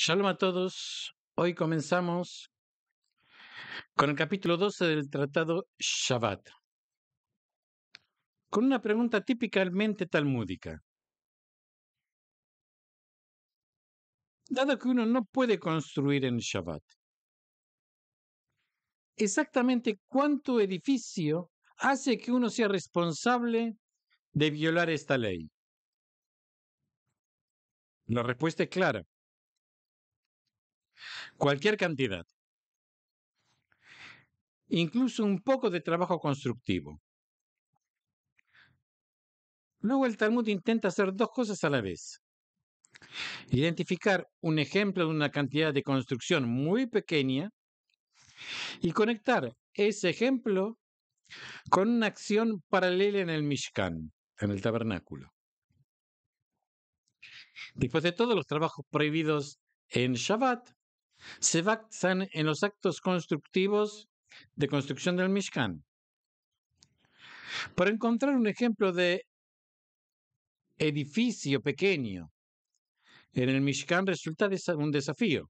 Shalom a todos. Hoy comenzamos con el capítulo 12 del tratado Shabbat, con una pregunta típicamente talmúdica. Dado que uno no puede construir en Shabbat, exactamente cuánto edificio hace que uno sea responsable de violar esta ley. La respuesta es clara. Cualquier cantidad. Incluso un poco de trabajo constructivo. Luego el Talmud intenta hacer dos cosas a la vez. Identificar un ejemplo de una cantidad de construcción muy pequeña y conectar ese ejemplo con una acción paralela en el Mishkan, en el tabernáculo. Después de todos los trabajos prohibidos en Shabbat, se basan en los actos constructivos de construcción del Mishkan. Para encontrar un ejemplo de edificio pequeño en el Mishkan resulta un desafío.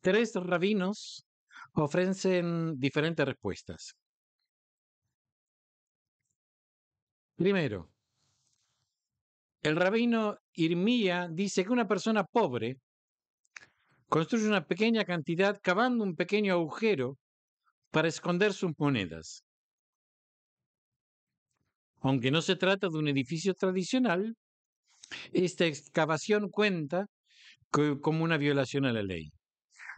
Tres rabinos ofrecen diferentes respuestas. Primero, el rabino Irmía dice que una persona pobre construye una pequeña cantidad cavando un pequeño agujero para esconder sus monedas. Aunque no se trata de un edificio tradicional, esta excavación cuenta como una violación a la ley.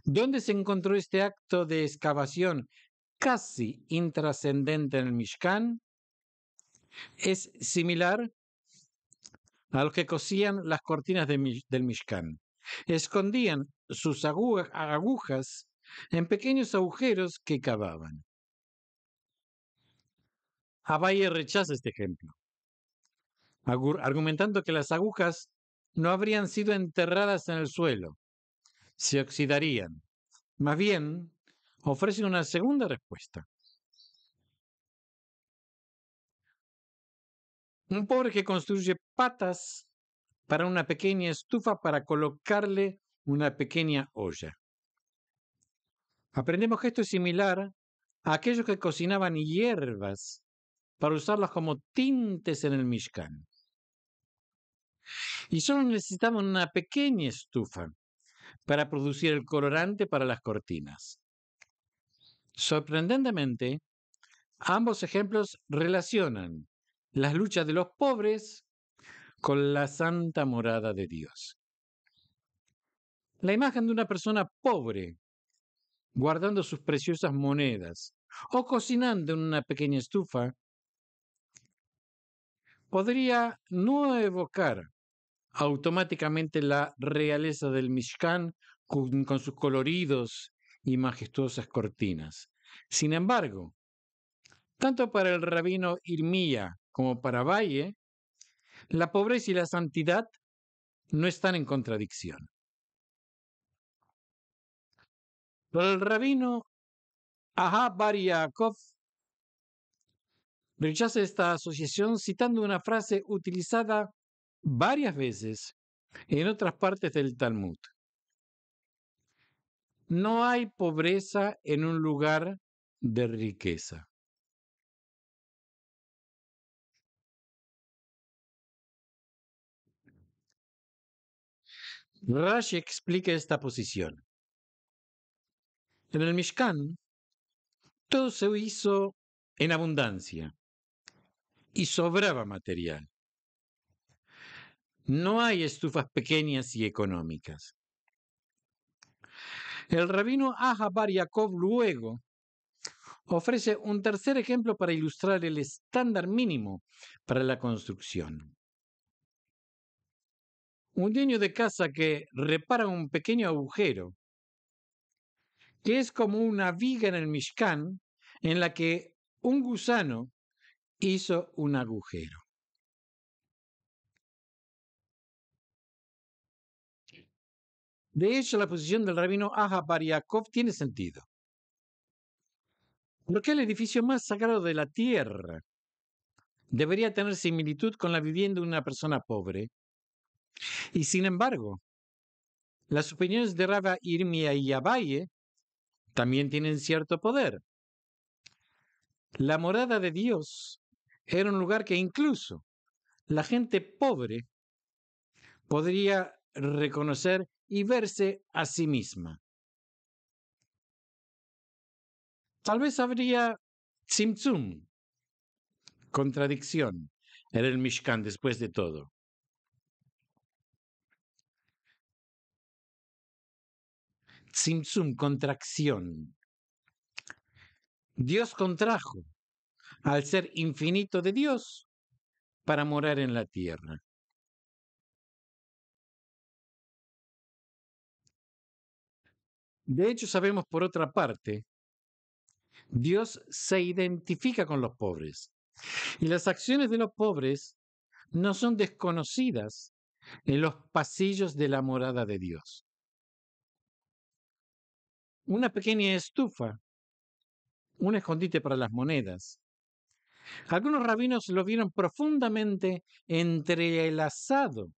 ¿Dónde se encontró este acto de excavación casi intrascendente en el Mishkan? Es similar a los que cosían las cortinas del Mishkan. Escondían sus agujas, en pequeños agujeros que cavaban. Abaye rechaza este ejemplo, argumentando que las agujas no habrían sido enterradas en el suelo, se oxidarían. Más bien, ofrece una segunda respuesta. Un pobre que construye patas para una pequeña estufa para colocarle una pequeña olla. Aprendemos que esto es similar a aquellos que cocinaban hierbas para usarlas como tintes en el Mishkan. Y solo necesitaban una pequeña estufa para producir el colorante para las cortinas. Sorprendentemente, ambos ejemplos relacionan las luchas de los pobres con la santa morada de Dios. La imagen de una persona pobre, guardando sus preciosas monedas o cocinando en una pequeña estufa, podría no evocar automáticamente la realeza del Mishkan con, con sus coloridos y majestuosas cortinas. Sin embargo, tanto para el rabino Irmía como para Valle, la pobreza y la santidad no están en contradicción. el rabino Ahab Bar Yaakov rechaza esta asociación citando una frase utilizada varias veces en otras partes del Talmud. No hay pobreza en un lugar de riqueza. Rashi explica esta posición. En el Mishkan, todo se hizo en abundancia y sobraba material. No hay estufas pequeñas y económicas. El rabino Ahabar Yaakov luego ofrece un tercer ejemplo para ilustrar el estándar mínimo para la construcción un dueño de casa que repara un pequeño agujero, que es como una viga en el Mishkan en la que un gusano hizo un agujero. De hecho, la posición del rabino Aja Yaakov tiene sentido. Porque el edificio más sagrado de la tierra debería tener similitud con la vivienda de una persona pobre, y sin embargo, las opiniones de Rava Irmia y Abaye también tienen cierto poder. La morada de Dios era un lugar que incluso la gente pobre podría reconocer y verse a sí misma. Tal vez habría Tzimtzum, contradicción, en el Mishkan después de todo. Tzimtzum, contracción. Dios contrajo al ser infinito de Dios para morar en la tierra. De hecho, sabemos por otra parte, Dios se identifica con los pobres y las acciones de los pobres no son desconocidas en los pasillos de la morada de Dios una pequeña estufa, un escondite para las monedas. Algunos rabinos lo vieron profundamente entrelazado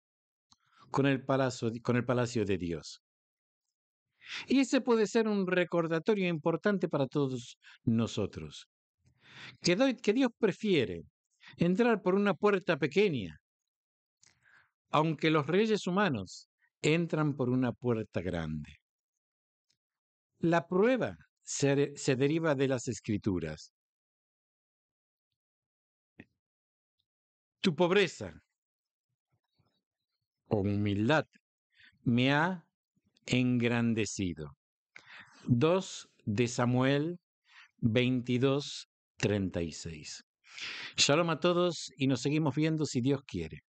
con el palacio, con el palacio de Dios. Y ese puede ser un recordatorio importante para todos nosotros. que, Dios prefiere entrar por una puerta pequeña, aunque los reyes humanos entran por una puerta grande. La prueba se, deriva de las escrituras. Tu pobreza o humildad me ha engrandecido. 2 de Samuel 22, 36. Shalom a todos y nos seguimos viendo si Dios quiere.